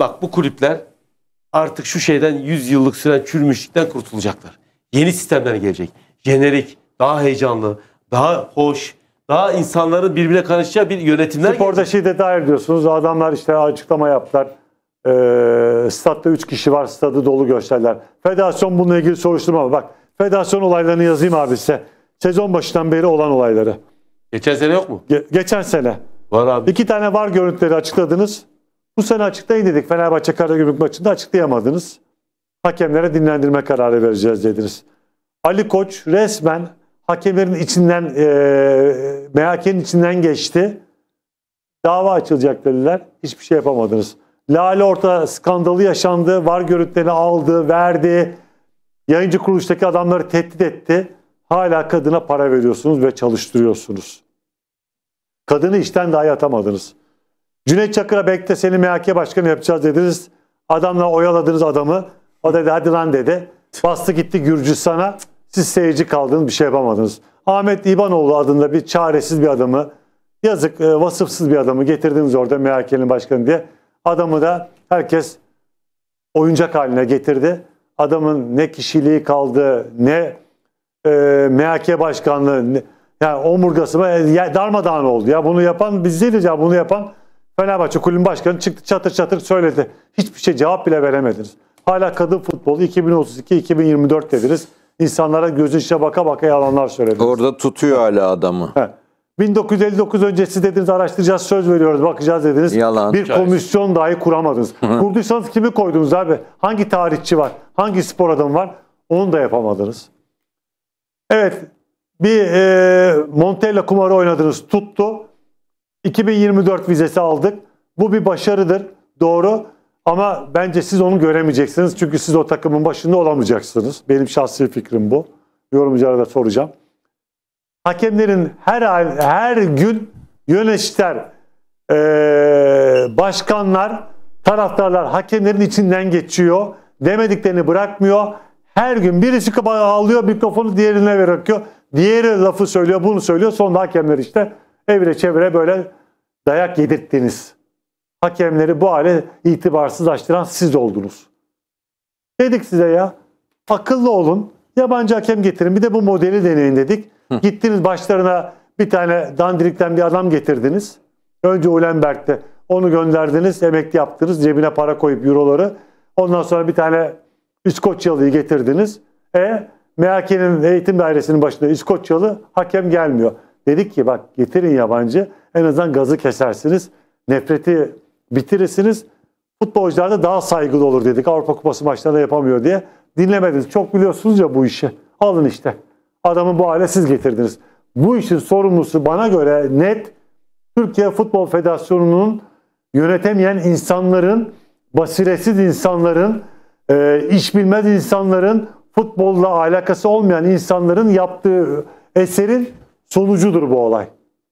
Bak bu kulüpler artık şu şeyden 100 yıllık süren çürümüşlükten kurtulacaklar. Yeni sistemler gelecek. Jenerik, daha heyecanlı, daha hoş, daha insanların birbirine karışacağı bir yönetimler Sporda gelecek. şiddete hayır diyorsunuz. Adamlar işte açıklama yaptılar. Ee, statta 3 kişi var, stadı dolu gösterdiler. Federasyon bununla ilgili soruşturma var. Bak federasyon olaylarını yazayım abi size. Sezon başından beri olan olayları. Geçen sene yok mu? Ge- geçen sene. Var abi. İki tane var görüntüleri açıkladınız. Bu sene açıklayın dedik. Fenerbahçe Karagümrük maçında açıklayamadınız. Hakemlere dinlendirme kararı vereceğiz dediniz. Ali Koç resmen hakemlerin içinden, e, MHK'nin içinden geçti. Dava açılacak dediler. Hiçbir şey yapamadınız. Lale Orta skandalı yaşandı. Var görüntülerini aldı, verdi. Yayıncı kuruluştaki adamları tehdit etti. Hala kadına para veriyorsunuz ve çalıştırıyorsunuz. Kadını işten dahi atamadınız. Cüneyt Çakır'a bekle seni MHK başkanı yapacağız dediniz. Adamla oyaladınız adamı. O dedi hadi lan dedi. Bastı gitti Gürcistan'a. Siz seyirci kaldınız bir şey yapamadınız. Ahmet İbanoğlu adında bir çaresiz bir adamı yazık e, vasıfsız bir adamı getirdiniz orada MHK'nin başkanı diye. Adamı da herkes oyuncak haline getirdi. Adamın ne kişiliği kaldı ne e, MHK başkanlığı ne, yani omurgası e, ya, darmadağın oldu. Ya bunu yapan biz değiliz ya bunu yapan Fenerbahçe kulübün başkanı çıktı çatır çatır söyledi. Hiçbir şey cevap bile veremediniz. Hala kadın futbolu 2032-2024 dediniz. İnsanlara gözün içine baka baka yalanlar söylediniz. Orada tutuyor hala adamı. He. 1959 öncesi dediniz araştıracağız söz veriyoruz bakacağız dediniz. Yalan. Bir komisyon dahi kuramadınız. Kurduysanız kimi koydunuz abi? Hangi tarihçi var? Hangi spor adamı var? Onu da yapamadınız. Evet bir e, Montella kumarı oynadınız tuttu. 2024 vizesi aldık. Bu bir başarıdır. Doğru. Ama bence siz onu göremeyeceksiniz. Çünkü siz o takımın başında olamayacaksınız. Benim şahsi fikrim bu. Yorumculara da soracağım. Hakemlerin her ay, her gün yöneticiler, ee, başkanlar, taraftarlar hakemlerin içinden geçiyor. Demediklerini bırakmıyor. Her gün birisi alıyor mikrofonu diğerine bırakıyor. Diğeri lafı söylüyor, bunu söylüyor. Sonra hakemler işte evre çevre böyle dayak yedirttiğiniz hakemleri bu hale itibarsızlaştıran siz oldunuz. Dedik size ya akıllı olun yabancı hakem getirin bir de bu modeli deneyin dedik. Hı. Gittiniz başlarına bir tane dandirikten bir adam getirdiniz. Önce Ulenberg'de onu gönderdiniz emekli yaptınız cebine para koyup euroları. Ondan sonra bir tane İskoçyalı'yı getirdiniz. E MHK'nin eğitim dairesinin başında İskoçyalı hakem gelmiyor. Dedik ki bak getirin yabancı en azından gazı kesersiniz. Nefreti bitirirsiniz. Futbolcular da daha saygılı olur dedik. Avrupa Kupası maçlarında yapamıyor diye. Dinlemediniz. Çok biliyorsunuz ya bu işi. Alın işte. Adamı bu hale siz getirdiniz. Bu işin sorumlusu bana göre net Türkiye Futbol Federasyonu'nun yönetemeyen insanların, basiretsiz insanların, e, iş bilmez insanların, futbolla alakası olmayan insanların yaptığı eserin sonucudur bu olay.